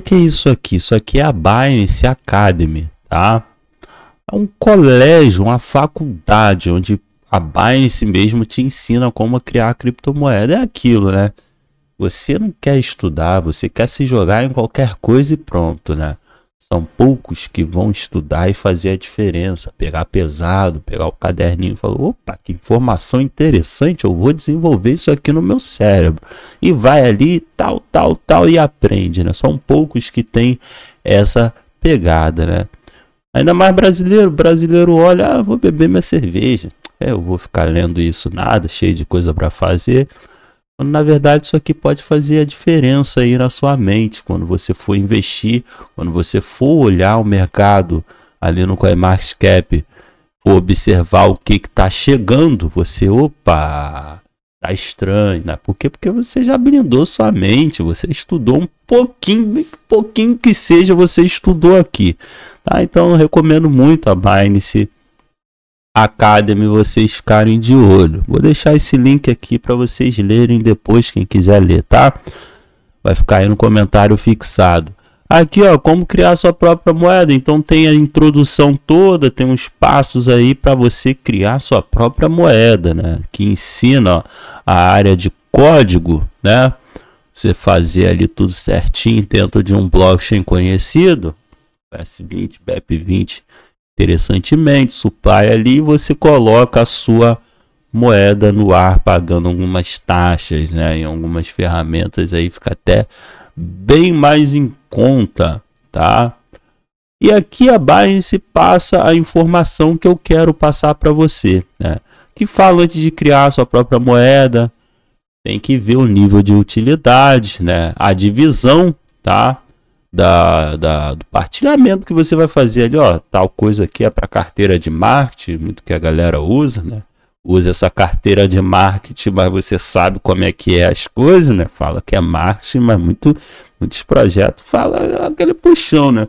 que, que é isso aqui? Isso aqui é a Binance Academy, tá? É um colégio, uma faculdade, onde a Binance mesmo te ensina como criar criptomoeda. É aquilo, né? Você não quer estudar, você quer se jogar em qualquer coisa e pronto, né? São poucos que vão estudar e fazer a diferença, pegar pesado, pegar o caderninho e falar: opa, que informação interessante, eu vou desenvolver isso aqui no meu cérebro. E vai ali, tal, tal, tal, e aprende, né? São poucos que têm essa pegada, né? Ainda mais brasileiro, brasileiro olha, ah, vou beber minha cerveja. É, eu vou ficar lendo isso nada, cheio de coisa para fazer. Quando na verdade isso aqui pode fazer a diferença aí na sua mente, quando você for investir, quando você for olhar o mercado ali no CoinMarketCap, observar o que está chegando, você, opa, tá estranho, né? Por quê? Porque você já blindou sua mente, você estudou um pouquinho, um pouquinho que seja, você estudou aqui, tá? Então eu recomendo muito a Binance, Academy vocês ficarem de olho. Vou deixar esse link aqui para vocês lerem depois, quem quiser ler, tá? Vai ficar aí no comentário fixado. Aqui, ó, como criar sua própria moeda. Então tem a introdução toda, tem uns passos aí para você criar sua própria moeda, né? Que ensina ó, a área de código, né? Você fazer ali tudo certinho dentro de um blockchain conhecido, S20, BEP20, Interessantemente, supply ali você coloca a sua moeda no ar pagando algumas taxas, né? Em algumas ferramentas aí fica até bem mais em conta, tá? E aqui a Binance passa a informação que eu quero passar para você, né? Que fala antes de criar sua própria moeda, tem que ver o nível de utilidade, né? A divisão, tá? da, da, do partilhamento que você vai fazer ali, ó, tal coisa aqui é para carteira de marketing, muito que a galera usa, né? Usa essa carteira de marketing, mas você sabe como é que é as coisas, né? Fala que é marketing, mas muito, muitos projetos fala aquele puxão, né?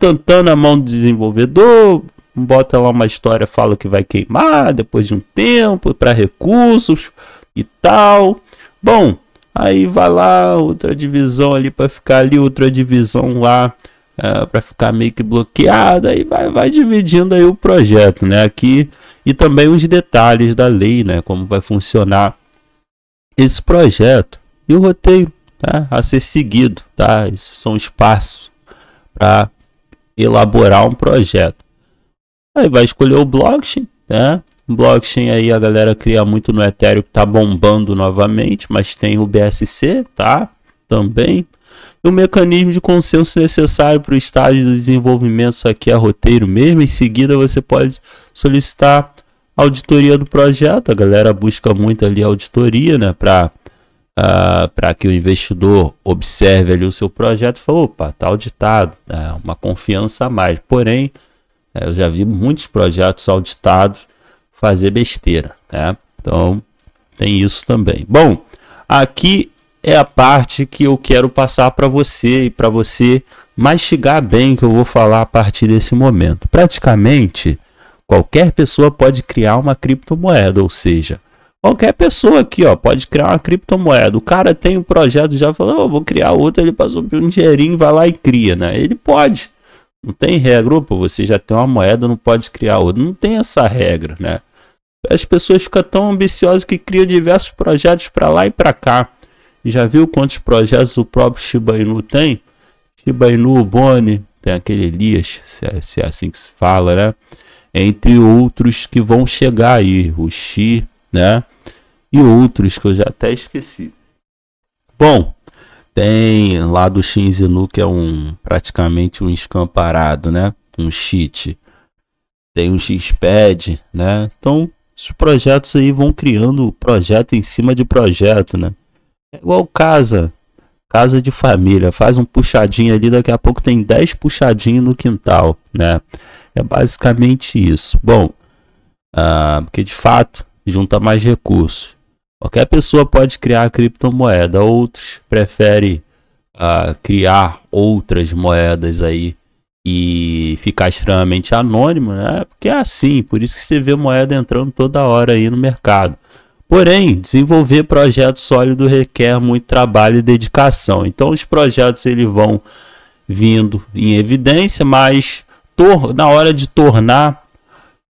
tentando na mão do desenvolvedor, bota lá uma história, fala que vai queimar depois de um tempo para recursos e tal. Bom, Aí vai lá, outra divisão ali para ficar ali, outra divisão lá uh, é, para ficar meio que bloqueada. Aí vai, vai dividindo aí o projeto, né? Aqui e também os detalhes da lei, né? Como vai funcionar esse projeto e o roteiro tá? a ser seguido, tá? Esses são espaços para elaborar um projeto. Aí vai escolher o blockchain, né? Blockchain aí a galera cria muito no Ethereum que tá bombando novamente, mas tem o BSC, tá? Também. E o mecanismo de consenso necessário para o estágio do desenvolvimento, isso aqui é roteiro mesmo. Em seguida você pode solicitar auditoria do projeto. A galera busca muito ali auditoria, né, para uh, ah, para que o investidor observe ali o seu projeto e fala, opa, tá auditado, é uma confiança a mais. Porém, é, eu já vi muitos projetos auditados fazer besteira, né? Então, tem isso também. Bom, aqui é a parte que eu quero passar para você e para você mastigar bem que eu vou falar a partir desse momento. Praticamente, qualquer pessoa pode criar uma criptomoeda, ou seja, qualquer pessoa aqui ó, pode criar uma criptomoeda. O cara tem um projeto, já falou, oh, vou criar outra, ele passou por um dinheirinho, vai lá e cria, né? Ele pode. Não tem regra, opa, você já tem uma moeda, não pode criar outra. Não tem essa regra, né? As pessoas ficam tão ambiciosas que criam diversos projetos para lá e para cá. Já viu quantos projetos o próprio Shiba Inu tem? Shiba Inu, Boni, tem aquele Elias, se é, se é assim que se fala, né? Entre outros que vão chegar aí, o Xi, né? E outros que eu já até esqueci. Bom, tem lá do Shinzinu que é um praticamente um escamparado, né? Um cheat. Tem o um X-Pad, né? Então os projetos aí vão criando projeto em cima de projeto, né? É igual casa, casa de família, faz um puxadinho ali, daqui a pouco tem 10 puxadinhos no quintal, né? É basicamente isso. Bom, ah, porque de fato junta mais recursos. Qualquer pessoa pode criar criptomoeda, outros preferem ah, criar outras moedas aí e ficar extremamente anônimo, né? Porque é assim, por isso que você vê moeda entrando toda hora aí no mercado. Porém, desenvolver projeto sólido requer muito trabalho e dedicação. Então, os projetos eles vão vindo em evidência, mas na hora de tornar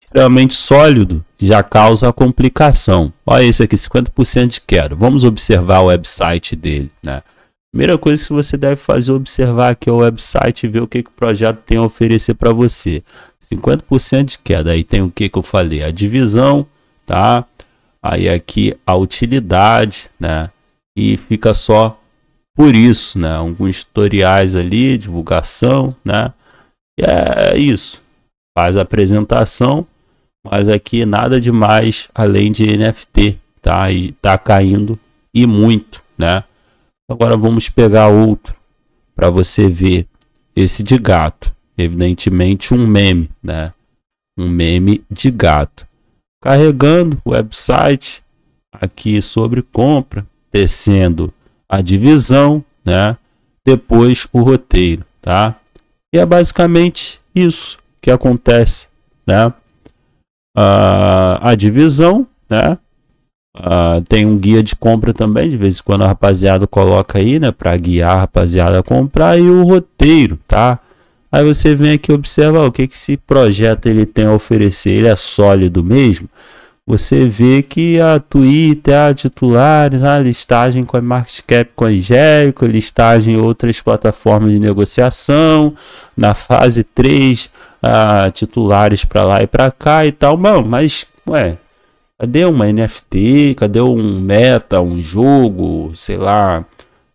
extremamente sólido, já causa a complicação. Olha esse aqui, 50% de queda. Vamos observar o website dele, né? Primeira coisa que você deve fazer é observar aqui o website e ver o que, que o projeto tem a oferecer para você. 50% de queda, aí tem o que, que eu falei, a divisão, tá? Aí aqui a utilidade, né? E fica só por isso, né? Alguns tutoriais ali, divulgação, né? E é, é isso. Faz a apresentação, mas aqui nada demais além de NFT, tá? E tá caindo e muito, né? Agora vamos pegar outro para você ver esse de gato. Evidentemente um meme, né? Um meme de gato. Carregando o website aqui sobre compra, descendo a divisão, né? Depois o roteiro, tá? E é basicamente isso que acontece, né? a, ah, a divisão, né? Ah, tem um guia de compra também, de vez em quando a rapaziada coloca aí, né, para guiar a rapaziada a comprar e o roteiro, tá? Aí você vem aqui observa o que que esse projeto ele tem a oferecer, ele é sólido mesmo. Você vê que a Twitter, a titulares, a listagem com a Market Cap com a Angélico, listagem em outras plataformas de negociação, na fase 3, a ah, titulares para lá e para cá e tal, mano, mas ué, Cadê uma NFT? Cadê um meta, um jogo, sei lá,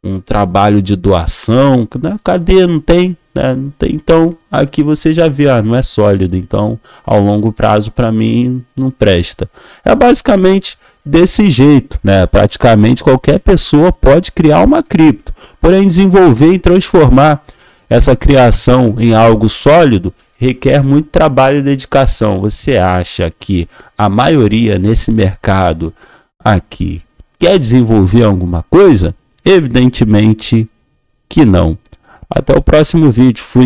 um trabalho de doação? Né? Cadê? Não tem, né? Não tem. Então, aqui você já vê, ah, não é sólido. Então, ao longo prazo, para mim, não presta. É basicamente desse jeito, né? Praticamente qualquer pessoa pode criar uma cripto, porém desenvolver e transformar essa criação em algo sólido requer muito trabalho e dedicação. Você acha que a maioria nesse mercado aqui quer desenvolver alguma coisa? Evidentemente que não. Até o próximo vídeo. Fui.